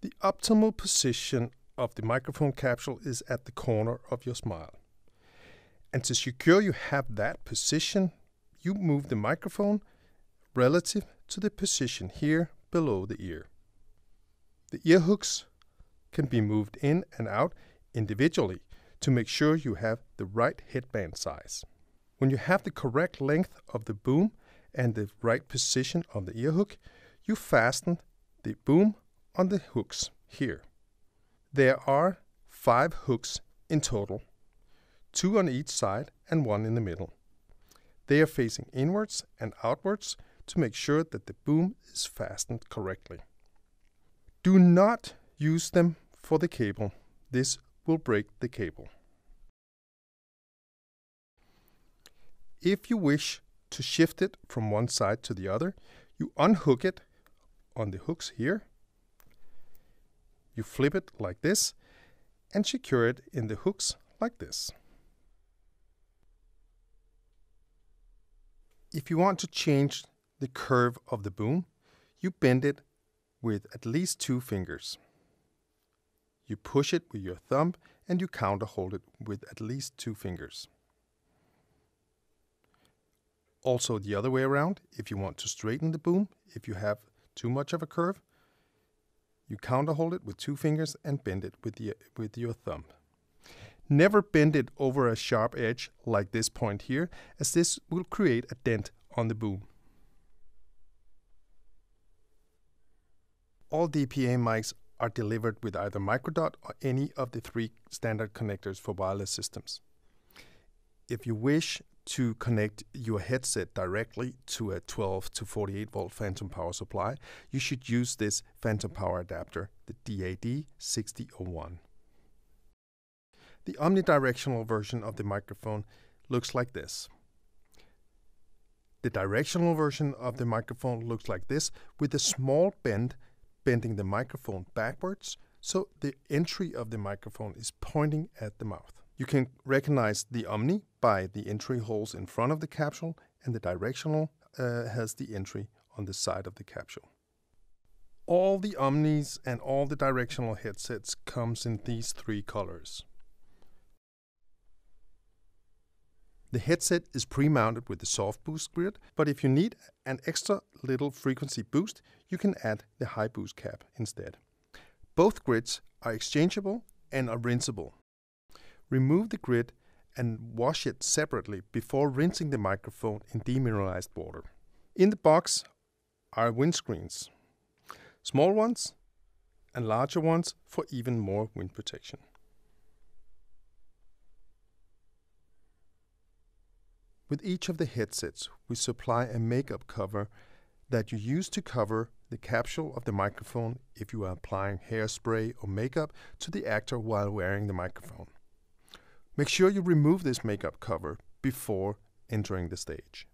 The optimal position of the microphone capsule is at the corner of your smile. And to secure you have that position, you move the microphone relative to the position here below the ear. The ear hooks can be moved in and out individually to make sure you have the right headband size. When you have the correct length of the boom and the right position of the ear hook, you fasten the boom on the hooks here. There are five hooks in total, two on each side and one in the middle. They are facing inwards and outwards to make sure that the boom is fastened correctly. Do not use them for the cable. This will break the cable. If you wish to shift it from one side to the other, you unhook it on the hooks here you flip it like this and secure it in the hooks like this. If you want to change the curve of the boom, you bend it with at least two fingers. You push it with your thumb and you counter hold it with at least two fingers. Also the other way around, if you want to straighten the boom, if you have too much of a curve, you counter hold it with two fingers and bend it with, the, with your thumb. Never bend it over a sharp edge like this point here, as this will create a dent on the boom. All DPA mics are delivered with either microdot or any of the three standard connectors for wireless systems. If you wish, to connect your headset directly to a 12 to 48 volt phantom power supply, you should use this phantom power adapter, the DAD6001. The omnidirectional version of the microphone looks like this. The directional version of the microphone looks like this with a small bend bending the microphone backwards so the entry of the microphone is pointing at the mouth. You can recognize the Omni by the entry holes in front of the capsule, and the Directional uh, has the entry on the side of the capsule. All the Omnis and all the Directional headsets comes in these three colors. The headset is pre-mounted with the soft boost grid, but if you need an extra little frequency boost, you can add the high boost cap instead. Both grids are exchangeable and are rinsable. Remove the grid and wash it separately before rinsing the microphone in demineralized water. In the box are windscreens, small ones and larger ones for even more wind protection. With each of the headsets, we supply a makeup cover that you use to cover the capsule of the microphone if you are applying hairspray or makeup to the actor while wearing the microphone. Make sure you remove this makeup cover before entering the stage.